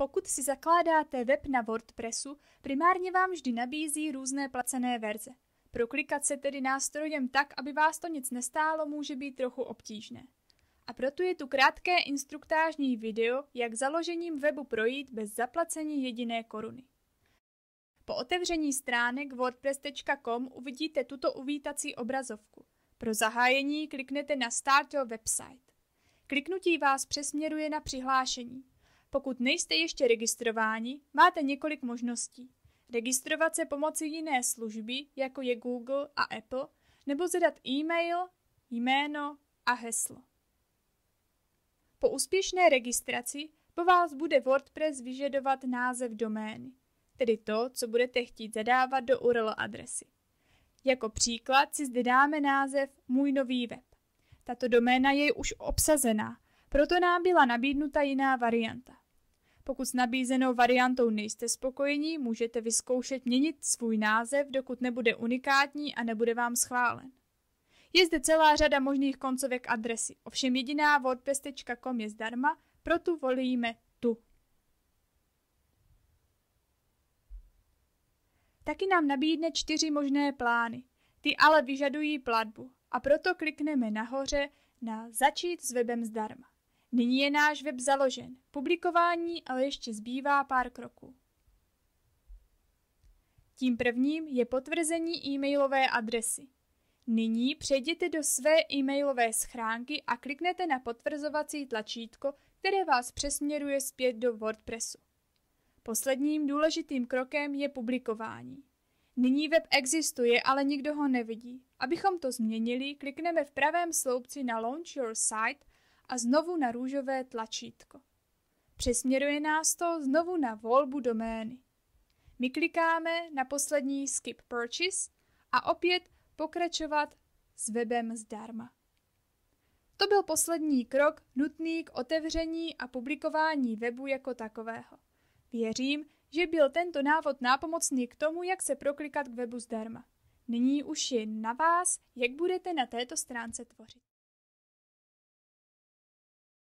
Pokud si zakládáte web na WordPressu, primárně vám vždy nabízí různé placené verze. Proklikat se tedy nástrojem tak, aby vás to nic nestálo, může být trochu obtížné. A proto je tu krátké instruktážní video, jak založením webu projít bez zaplacení jediné koruny. Po otevření stránek wordpress.com uvidíte tuto uvítací obrazovku. Pro zahájení kliknete na Start your website. Kliknutí vás přesměruje na přihlášení. Pokud nejste ještě registrováni, máte několik možností. Registrovat se pomocí jiné služby, jako je Google a Apple, nebo zadat e-mail, jméno a heslo. Po úspěšné registraci po vás bude WordPress vyžadovat název domény, tedy to, co budete chtít zadávat do URL adresy. Jako příklad si zde dáme název Můj nový web. Tato doména je už obsazená, proto nám byla nabídnuta jiná varianta. Pokud s nabízenou variantou nejste spokojeni, můžete vyzkoušet měnit svůj název, dokud nebude unikátní a nebude vám schválen. Je zde celá řada možných koncovek adresy, ovšem jediná wordpress.com je zdarma, proto volíme tu. Taky nám nabídne čtyři možné plány. Ty ale vyžadují platbu a proto klikneme nahoře na Začít s webem zdarma. Nyní je náš web založen. Publikování ale ještě zbývá pár kroků. Tím prvním je potvrzení e-mailové adresy. Nyní přejděte do své e-mailové schránky a kliknete na potvrzovací tlačítko, které vás přesměruje zpět do WordPressu. Posledním důležitým krokem je publikování. Nyní web existuje, ale nikdo ho nevidí. Abychom to změnili, klikneme v pravém sloupci na Launch Your Site a znovu na růžové tlačítko. Přesměruje nás to znovu na volbu domény. My klikáme na poslední Skip Purchase a opět pokračovat s webem zdarma. To byl poslední krok nutný k otevření a publikování webu jako takového. Věřím, že byl tento návod nápomocný k tomu, jak se proklikat k webu zdarma. Nyní už je na vás, jak budete na této stránce tvořit.